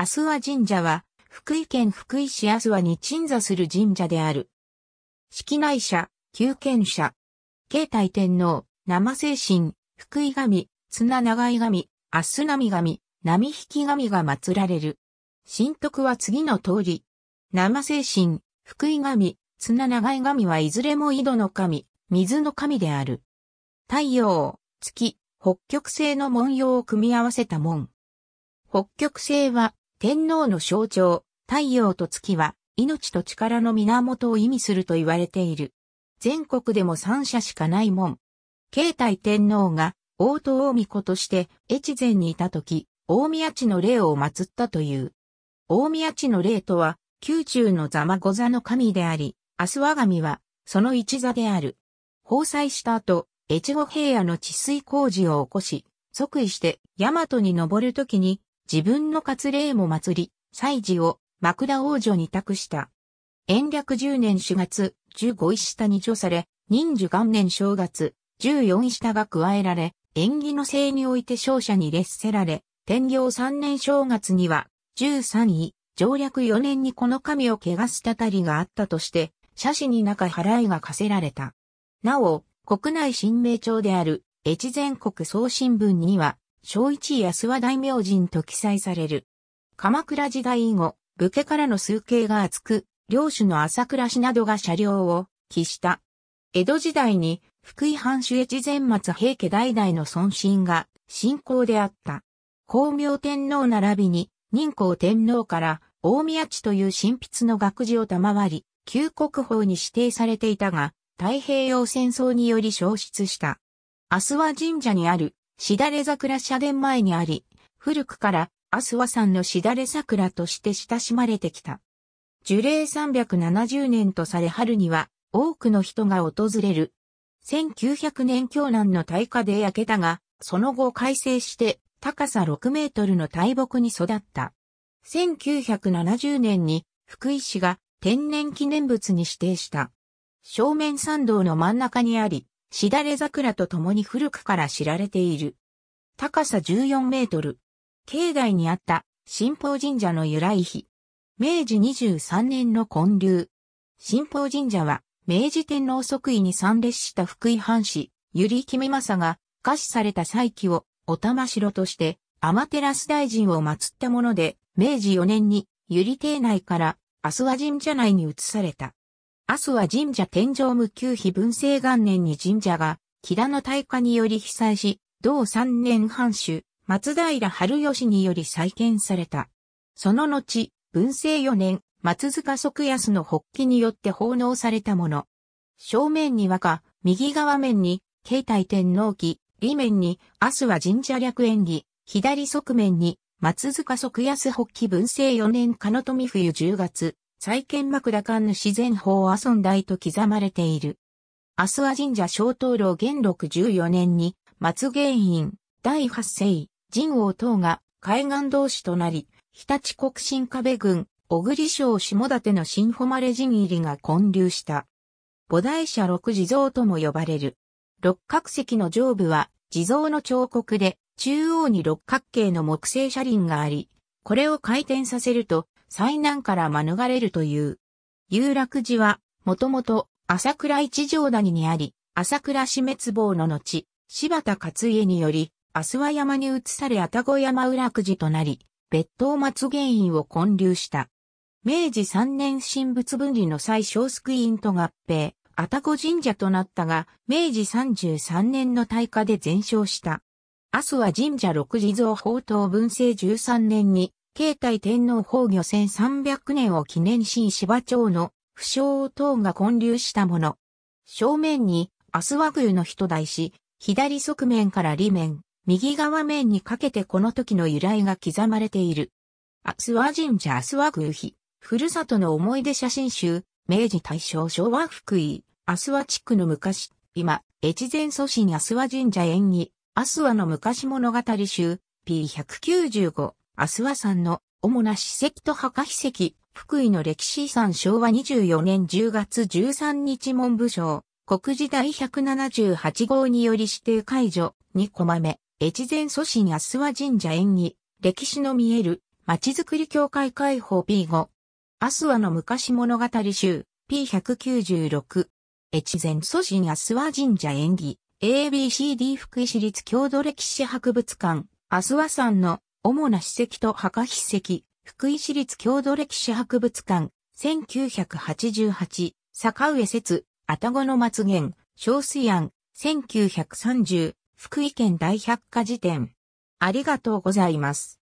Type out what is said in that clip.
阿諏訪神社は、福井県福井市阿諏訪に鎮座する神社である。式内社、旧権者、慶太天皇、生精神、福井神、綱長井神、阿須波神、波引神が祀られる。神徳は次の通り。生精神、福井神、綱長井神はいずれも井戸の神、水の神である。太陽、月、北極星の文様を組み合わせた門。北極星は天皇の象徴、太陽と月は、命と力の源を意味すると言われている。全国でも三社しかない門。慶太天皇が、大と大御として、越前にいた時、大宮地の霊を祀ったという。大宮地の霊とは、宮中の座間御座の神であり、明日我身は、その一座である。崩災した後、越後平野の治水工事を起こし、即位して、大和に登る時に、自分の割礼も祭り、祭事を枕王女に託した。延暦10年4月、15石下に除され、忍寿元年正月、14石下が加えられ、縁起の性において勝者に列せられ、天行3年正月には、13位、上略4年にこの神を汚すたたりがあったとして、写真に中払いが課せられた。なお、国内新名帳である、越前国総新聞には、正一安和大名人と記載される。鎌倉時代以後、武家からの数形が厚く、領主の朝倉氏などが車両を帰した。江戸時代に福井藩主越前松平家代々の尊神が信仰であった。光明天皇並びに任皇天皇から大宮地という神筆の学事を賜り、旧国宝に指定されていたが、太平洋戦争により消失した。明日は神社にあるしだれ桜社殿前にあり、古くからスワさんのしだれ桜として親しまれてきた。樹齢370年とされ春には多くの人が訪れる。1900年京南の大火で焼けたが、その後改正して高さ6メートルの大木に育った。1970年に福井市が天然記念物に指定した。正面参道の真ん中にあり、しだれ桜と共に古くから知られている。高さ14メートル。境内にあった新宝神社の由来碑。明治23年の建立。新宝神社は、明治天皇即位に参列した福井藩士、ゆりきめまさが、下死された祭期を、お玉城として、天照大臣を祀ったもので、明治4年に、ゆり邸内から、阿蘇和神社内に移された。阿蘇和神社天上無休碑文政元年に神社が、木田の大火により被災し、同三年藩主、松平春吉により再建された。その後、文政四年、松塚即安の発起によって奉納されたもの。正面に和歌、右側面に、慶太天皇記、裏面に、明日は神社略演技、左側面に、松塚即安発起文政四年かの富冬十月、再建幕羅漢の自然法阿尊大と刻まれている。明日は神社小灯籠元禄十四年に、松原院、第八世、神王等が海岸同士となり、日立国新壁郡、小栗省下館の新誉陣入りが混流した。菩提社六地蔵とも呼ばれる。六角石の上部は地蔵の彫刻で、中央に六角形の木製車輪があり、これを回転させると災難から免れるという。有楽寺は、もともと朝倉一条谷にあり、朝倉死滅亡の後、柴田勝家により、阿諏訪山に移され多子山裏くじとなり、別当松原院を建立した。明治3年神仏分離の際小救院と合併、多子神社となったが、明治33年の大火で全焼した。阿諏訪神社六地蔵宝刀文政13年に、慶太天皇崩御1300年を記念し芝町の不祥等が建立したもの。正面に、阿諏訪宮の人大師、左側面から裏面、右側面にかけてこの時の由来が刻まれている。アスワ神社アスワ宮妃、ふるさとの思い出写真集、明治大正昭和福井、アスワ地区の昔、今、越前祖神アスワ神社縁技、アスワの昔物語集、P195、アスワさんの主な史跡と墓史跡、福井の歴史遺産昭和24年10月13日文部省、国時代178号により指定解除、2コマ目、越前祖神安訪神社演技、歴史の見える、ちづくり協会解放 P5。阿諏訪の昔物語集 P196。越前祖神安訪神社演技 ABCD 福井市立郷土歴史博物館阿諏訪山の主な史跡と墓筆跡福井市立郷土歴史博物館1988坂上説、愛宕の末言、小水庵、1930、福井県大百科事典。ありがとうございます。